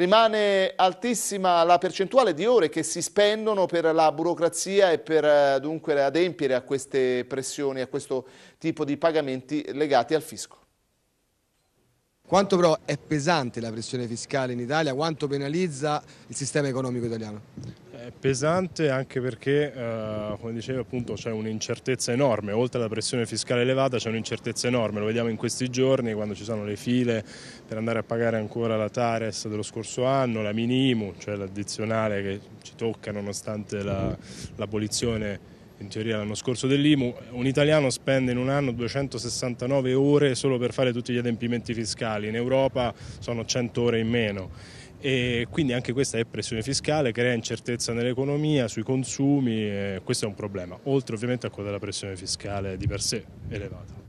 Rimane altissima la percentuale di ore che si spendono per la burocrazia e per eh, dunque adempiere a queste pressioni, a questo tipo di pagamenti legati al fisco. Quanto però è pesante la pressione fiscale in Italia, quanto penalizza il sistema economico italiano? È pesante anche perché, eh, come dicevo appunto, c'è un'incertezza enorme, oltre alla pressione fiscale elevata c'è un'incertezza enorme, lo vediamo in questi giorni quando ci sono le file per andare a pagare ancora la Tares dello scorso anno, la Minimu, cioè l'addizionale che ci tocca nonostante la, l'abolizione in teoria l'anno scorso dell'IMU, un italiano spende in un anno 269 ore solo per fare tutti gli adempimenti fiscali, in Europa sono 100 ore in meno e quindi anche questa è pressione fiscale, crea incertezza nell'economia, sui consumi, e questo è un problema, oltre ovviamente a quella della pressione fiscale di per sé elevata.